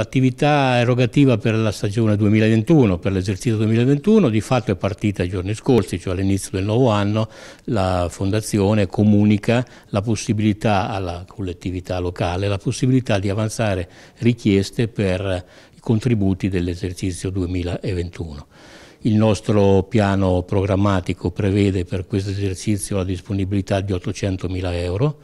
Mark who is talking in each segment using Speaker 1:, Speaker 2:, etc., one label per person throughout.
Speaker 1: L'attività erogativa per la stagione 2021, per l'esercizio 2021, di fatto è partita i giorni scorsi, cioè all'inizio del nuovo anno la Fondazione comunica la possibilità alla collettività locale, la possibilità di avanzare richieste per i contributi dell'esercizio 2021. Il nostro piano programmatico prevede per questo esercizio la disponibilità di 800.000 euro,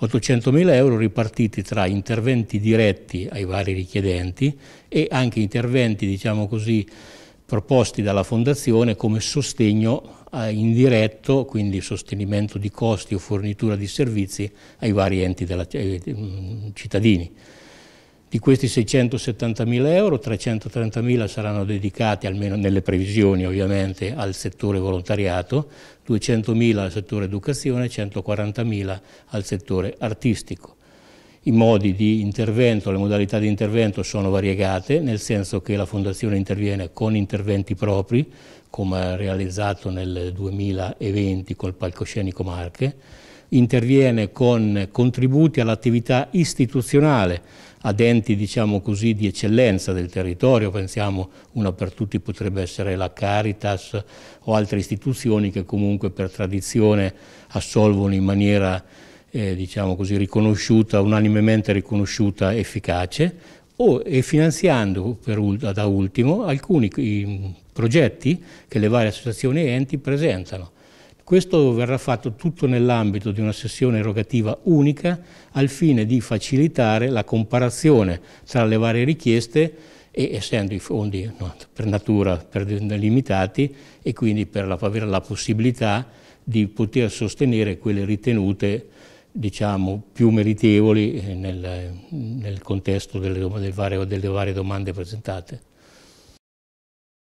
Speaker 1: 800.000 euro ripartiti tra interventi diretti ai vari richiedenti e anche interventi, diciamo così, proposti dalla Fondazione come sostegno eh, indiretto, quindi sostenimento di costi o fornitura di servizi ai vari enti della, ai eh, cittadini. Di questi 670.000 euro, 330.000 saranno dedicati, almeno nelle previsioni ovviamente, al settore volontariato, 200.000 al settore educazione, e 140.000 al settore artistico. I modi di intervento, le modalità di intervento sono variegate, nel senso che la Fondazione interviene con interventi propri, come realizzato nel 2020 col palcoscenico Marche, interviene con contributi all'attività istituzionale, ad enti diciamo così, di eccellenza del territorio, pensiamo una per tutti potrebbe essere la Caritas o altre istituzioni che comunque per tradizione assolvono in maniera eh, diciamo così, riconosciuta, unanimemente riconosciuta, efficace, o e finanziando da ultimo alcuni progetti che le varie associazioni e enti presentano. Questo verrà fatto tutto nell'ambito di una sessione erogativa unica al fine di facilitare la comparazione tra le varie richieste e essendo i fondi no, per natura per limitati e quindi per la, avere la possibilità di poter sostenere quelle ritenute diciamo, più meritevoli eh, nel, nel contesto delle, delle, varie, delle varie domande presentate.